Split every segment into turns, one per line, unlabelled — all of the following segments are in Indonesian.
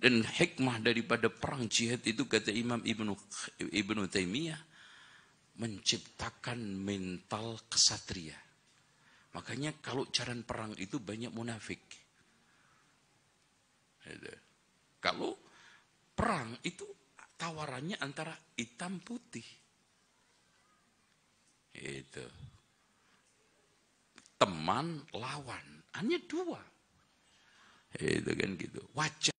Dan hikmah daripada perang jihad itu kata Imam Ibnu Ibnu Taimiyah menciptakan mental kesatria. Makanya kalau cara perang itu banyak munafik. Gitu. Kalau perang itu tawarannya antara hitam putih. Itu.
Teman lawan, hanya dua. Itu kan gitu. Wajar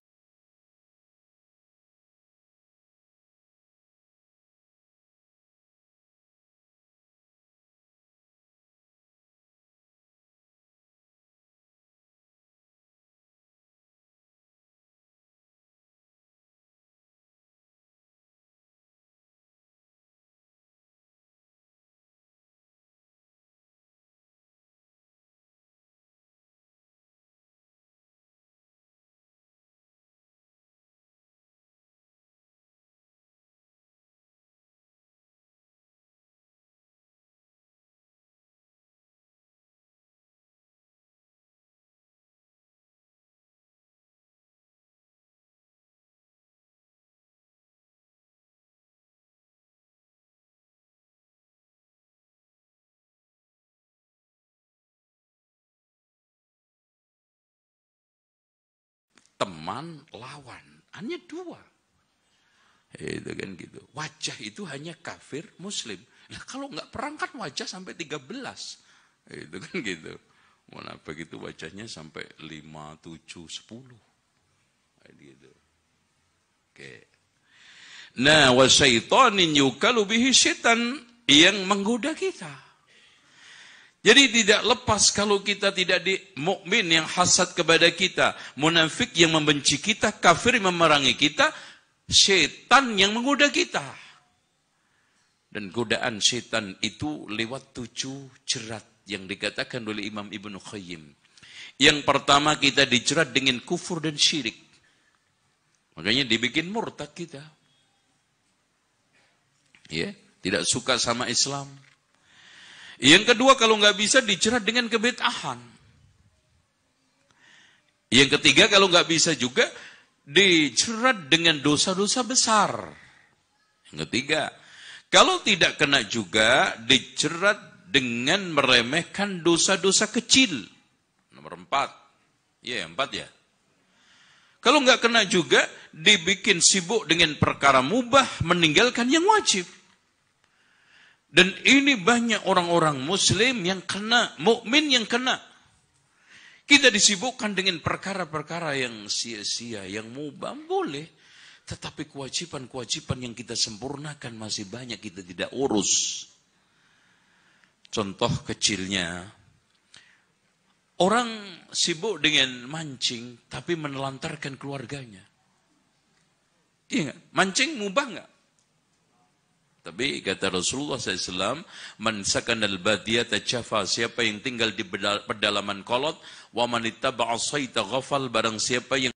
teman, lawan. Hanya dua. Itu kan gitu. Wajah itu
hanya kafir muslim. Nah, kalau nggak perang kan wajah sampai 13. Itu kan gitu. Mana gitu wajahnya sampai 5, 7, 10. Gitu. Oke. Nah, wasaitonin bihi setan yang menggoda kita. Jadi tidak lepas kalau kita tidak di mukmin yang hasad kepada kita, munafik yang membenci kita, kafir yang memerangi kita, setan yang menggoda kita. Dan godaan setan itu lewat tujuh jerat yang dikatakan oleh Imam Ibn Qayyim. Yang pertama kita dijerat dengan kufur dan syirik. Makanya dibikin murtad kita. Ya, tidak suka sama Islam yang kedua kalau nggak bisa dijerat dengan kebitahan. Yang ketiga kalau nggak bisa juga dijerat dengan dosa-dosa besar. Yang ketiga, kalau tidak kena juga dijerat dengan meremehkan dosa-dosa kecil. Nomor empat. Ya, empat ya. Kalau nggak kena juga, dibikin sibuk dengan perkara mubah, meninggalkan yang wajib. Dan ini banyak orang-orang muslim yang kena, mukmin yang kena. Kita disibukkan dengan perkara-perkara yang sia-sia, yang mubah, boleh. Tetapi kewajiban-kewajiban yang kita sempurnakan masih banyak kita tidak urus. Contoh kecilnya, orang sibuk dengan mancing tapi menelantarkan keluarganya. Iya Mancing mubah nggak? Tapi kata Rasulullah SAW, Man sakanal badiyata jafa, siapa yang tinggal di
pedalaman kolot, wa man ittaba'a ghafal, barang siapa yang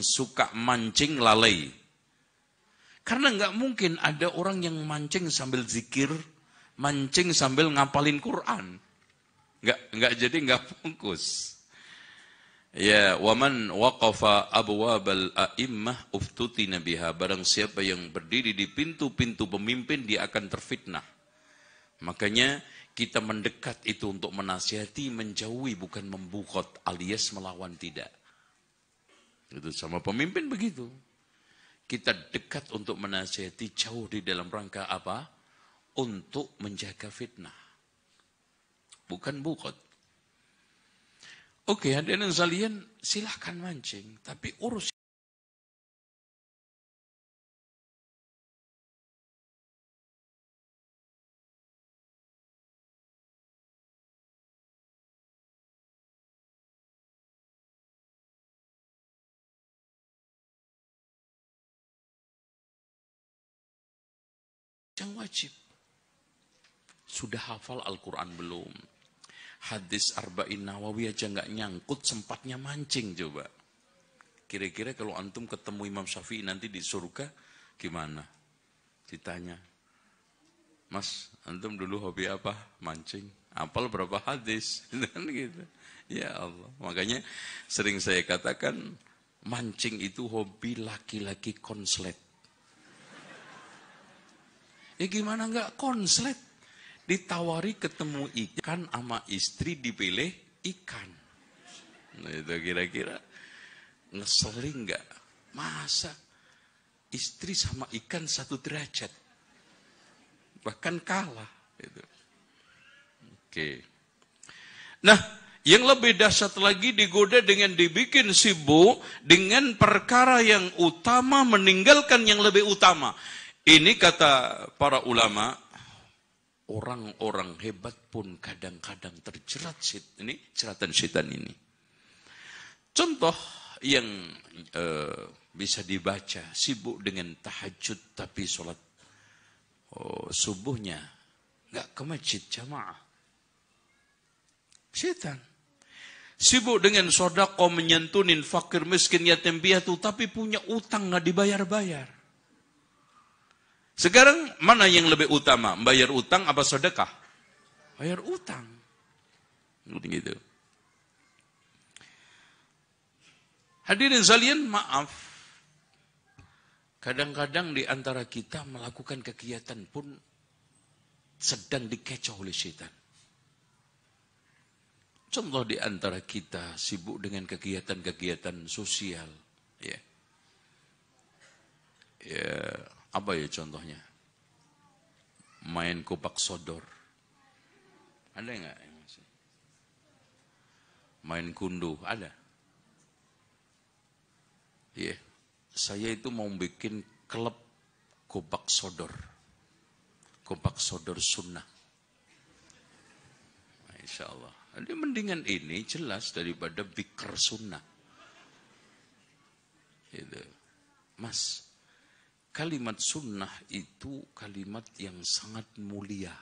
suka mancing lalai.
Karena nggak mungkin ada orang yang mancing sambil zikir, mancing sambil ngapalin Quran. Nggak nggak jadi nggak fokus. Ya, waman waqafa abwabal a'immah uftuti nabiha. Barang siapa yang berdiri di pintu-pintu pemimpin, dia akan terfitnah. Makanya kita mendekat itu untuk menasihati, menjauhi, bukan membukot alias melawan tidak. Itu sama pemimpin begitu. Kita dekat untuk menasihati jauh di dalam rangka apa? Untuk menjaga fitnah.
Bukan bukot. Oke, hadirin salian, silahkan mancing, tapi urus yang wajib. Sudah
hafal Al-Quran belum? Hadis Arba'in Nawawi aja nggak nyangkut, sempatnya mancing coba. Kira-kira kalau antum ketemu Imam Syafi'i nanti di surga, gimana? Ditanya, Mas, antum dulu hobi apa? Mancing. Apal berapa hadis? Dan gitu, gitu. Ya Allah. Makanya sering saya katakan, mancing itu hobi laki-laki konslet Ya gimana nggak konslet? Ditawari ketemu ikan sama istri dipilih ikan. Nah, itu kira-kira ngeseling nggak? Masa istri sama ikan satu derajat? Bahkan kalah. itu Oke. Nah, yang lebih dahsyat lagi digoda dengan dibikin sibuk dengan perkara yang utama meninggalkan yang lebih utama. Ini kata para ulama, orang-orang hebat pun kadang-kadang terjerat ini jeratan setan ini. Contoh yang e, bisa dibaca, sibuk dengan tahajud tapi sholat oh, subuhnya nggak ke masjid jamaah. Setan. Sibuk dengan sodako menyentunin fakir miskin yatim piatu tapi punya utang nggak dibayar-bayar. Sekarang mana yang lebih utama? Bayar utang apa sedekah? Bayar utang. Gitu. Hadirin sekalian, maaf. Kadang-kadang di antara kita melakukan kegiatan pun sedang dikecoh oleh setan. Contoh di antara kita sibuk dengan kegiatan-kegiatan sosial, ya. Yeah. Ya, yeah apa ya contohnya? Main kupak sodor. Ada nggak? Main kundu, ada? Iya. Yeah. Saya itu mau bikin klub kupak sodor. Kupak sodor sunnah. Nah, insya Allah. Jadi mendingan ini jelas daripada biker sunnah. Itu. Mas, kalimat sunnah itu kalimat yang sangat mulia.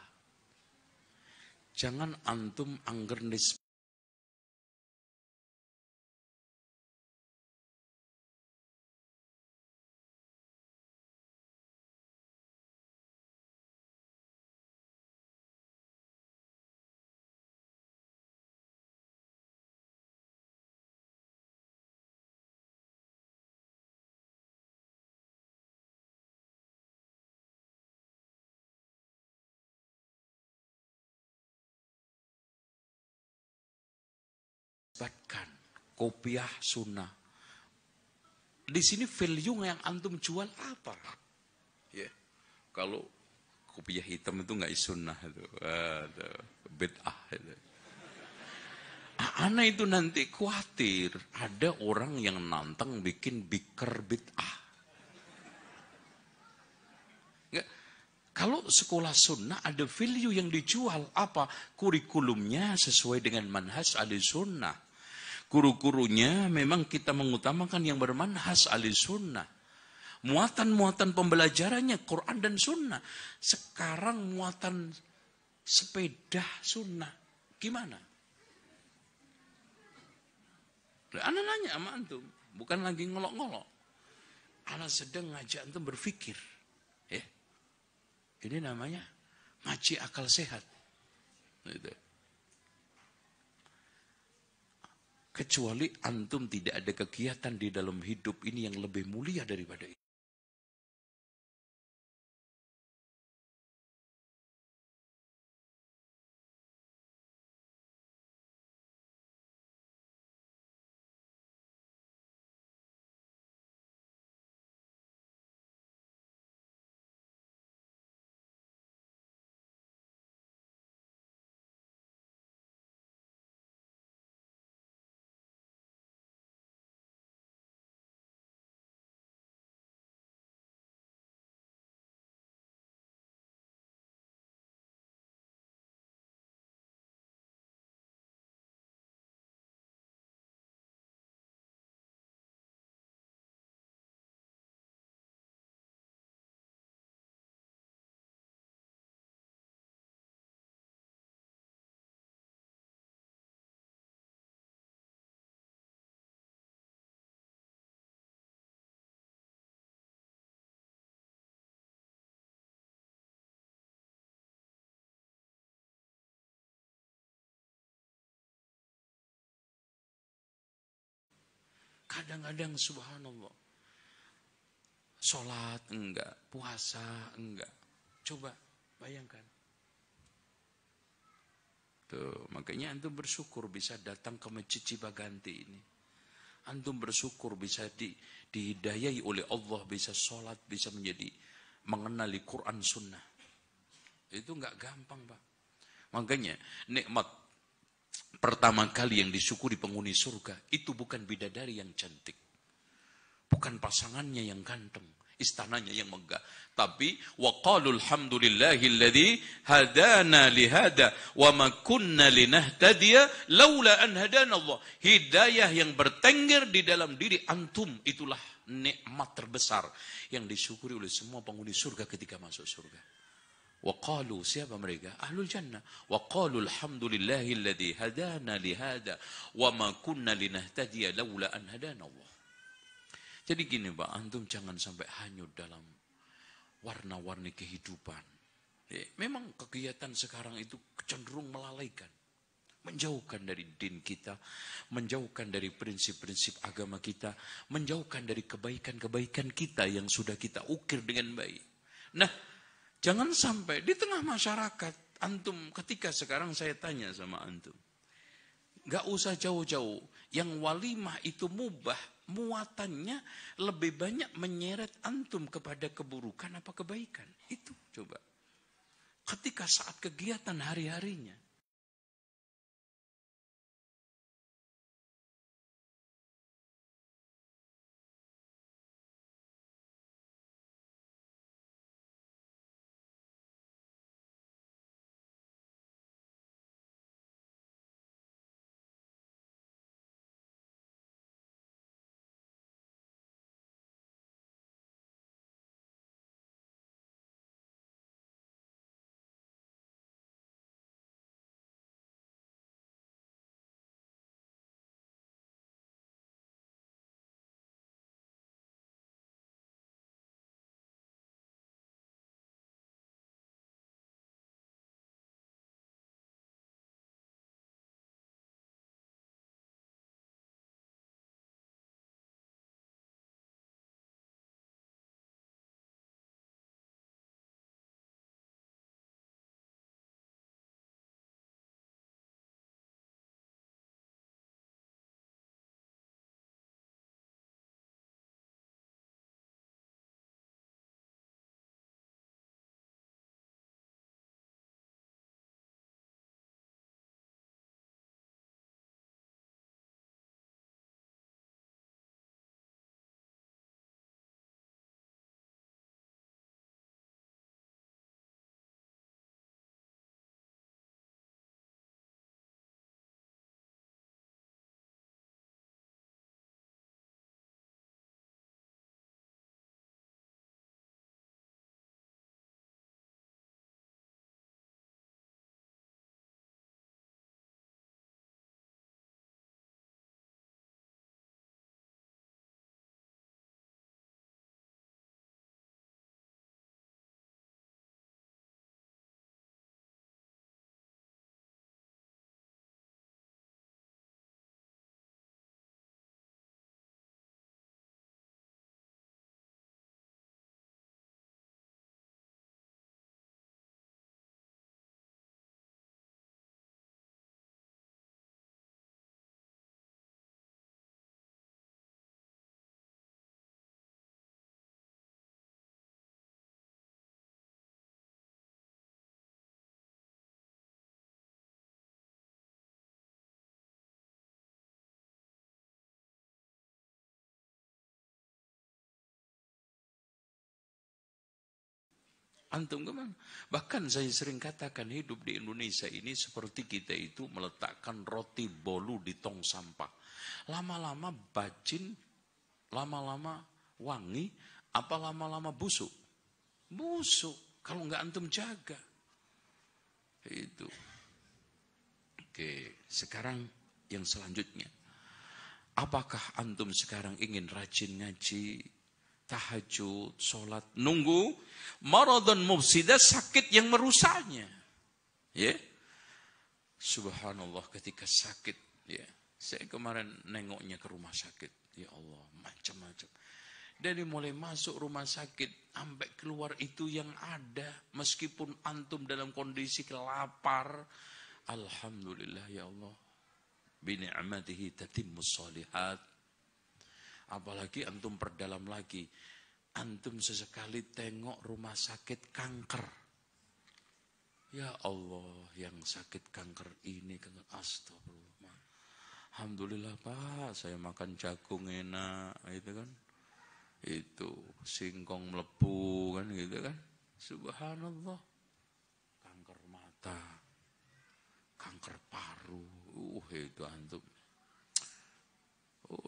Jangan antum anggernis sebatkan kopiah sunnah. Di sini value yang antum jual apa?
Ya, kalau kopiah hitam itu nggak sunnah itu, bedah. bid'ah itu. Anak itu nanti khawatir ada orang yang nantang bikin biker bid'ah. Kalau sekolah sunnah ada value yang dijual apa kurikulumnya sesuai dengan manhaj ada sunnah guru-gurunya memang kita mengutamakan yang bermanhas ahli sunnah. Muatan-muatan pembelajarannya Quran dan sunnah. Sekarang muatan sepeda sunnah. Gimana? Anak nanya sama antum, bukan lagi ngolok-ngolok. anak sedang ngajak antum berpikir. Ya. Ini namanya maci akal sehat. Gitu. Kecuali
antum tidak ada kegiatan di dalam hidup ini yang lebih mulia daripada itu. Kadang-kadang subhanallah. Sholat enggak,
puasa enggak. Coba bayangkan. Tuh, makanya antum bersyukur bisa datang ke masjid Cibaganti ini. Antum bersyukur bisa di, dihidayai oleh Allah, bisa sholat, bisa menjadi mengenali Quran Sunnah. Itu enggak gampang, Pak. Makanya nikmat pertama kali yang disyukuri penghuni surga itu bukan bidadari yang cantik. Bukan pasangannya yang ganteng, istananya yang megah, tapi waqalul hamdulillahilladzi hadana lihada wa ma kunna linahtadiya laula an hadana Allah. Hidayah yang bertengger di dalam diri antum itulah nikmat terbesar yang disyukuri oleh semua penghuni surga ketika masuk surga. وقالوا سيابا mereka? أهل الجنة وقالوا الحمد لله الذي هدانا لهذا وما كنا لنهتدي لولا أن هدانا الله. Jadi gini Pak, antum jangan sampai hanyut dalam warna-warni kehidupan. Eh, memang kegiatan sekarang itu cenderung melalaikan. Menjauhkan dari din kita, menjauhkan dari prinsip-prinsip agama kita, menjauhkan dari kebaikan-kebaikan kita yang sudah kita ukir dengan baik. Nah, Jangan sampai di tengah masyarakat, antum ketika sekarang saya tanya sama antum. Gak usah jauh-jauh. Yang walimah itu mubah, muatannya lebih banyak menyeret antum kepada keburukan
apa kebaikan. Itu coba. Ketika saat kegiatan hari-harinya. Antum kemana? Bahkan saya sering katakan hidup di Indonesia ini
seperti kita itu meletakkan roti bolu di tong sampah. Lama-lama bacin, lama-lama wangi, apa lama-lama busuk? Busuk kalau nggak antum jaga. Itu. Oke, sekarang yang selanjutnya. Apakah antum sekarang ingin rajin ngaji, tahajud, sholat, nunggu marodon mubsida sakit yang merusaknya. Ya. Subhanallah ketika sakit, ya. Saya kemarin nengoknya ke rumah sakit. Ya Allah, macam-macam. Dari mulai masuk rumah sakit sampai keluar itu yang ada meskipun antum dalam kondisi kelapar, alhamdulillah ya Allah. bini ni'matihi tatimmus salihat. Apalagi antum perdalam lagi. Antum sesekali tengok rumah sakit kanker. Ya Allah, yang sakit kanker ini kanker astagfirullah. Alhamdulillah Pak, saya makan jagung enak, itu kan. Itu singkong melepu kan gitu kan. Subhanallah. Kanker mata. Kanker paru. Uh, itu antum.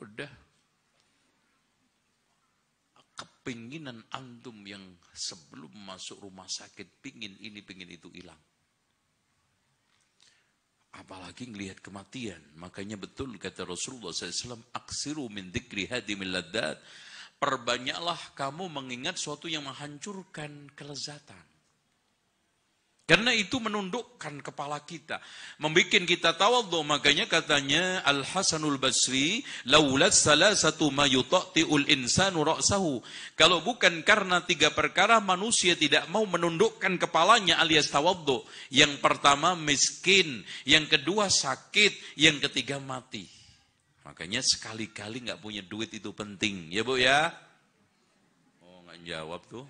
Udah Pinginan antum yang sebelum masuk rumah sakit pingin ini pingin itu hilang. Apalagi melihat kematian. Makanya betul kata Rasulullah SAW, aksiru min dikri min laddad. Perbanyaklah kamu mengingat suatu yang menghancurkan kelezatan. Karena itu menundukkan kepala kita, membuat kita tawadhu. Makanya katanya Al Hasanul Basri, laulat salah satu tiul insanu ra'sahu. Kalau bukan karena tiga perkara manusia tidak mau menundukkan kepalanya alias tawadhu. Yang pertama miskin, yang kedua sakit, yang ketiga mati. Makanya sekali-kali
nggak punya duit itu penting, ya Bu ya. Oh, nggak jawab tuh.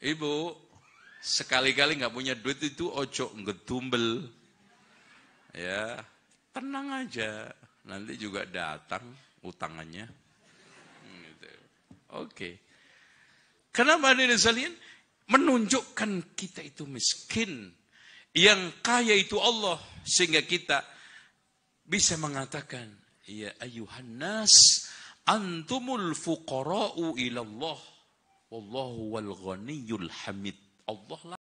Ibu, sekali-kali nggak punya duit itu ojo ngetumbel. Ya,
tenang aja. Nanti juga datang utangannya. Hmm, gitu. Oke. Kenapa ini sekalian? Menunjukkan kita itu miskin. Yang kaya itu Allah. Sehingga kita bisa mengatakan, Ya ayuhan nas, antumul
fuqara'u ilallah. الله هو الغني الحميد الله لا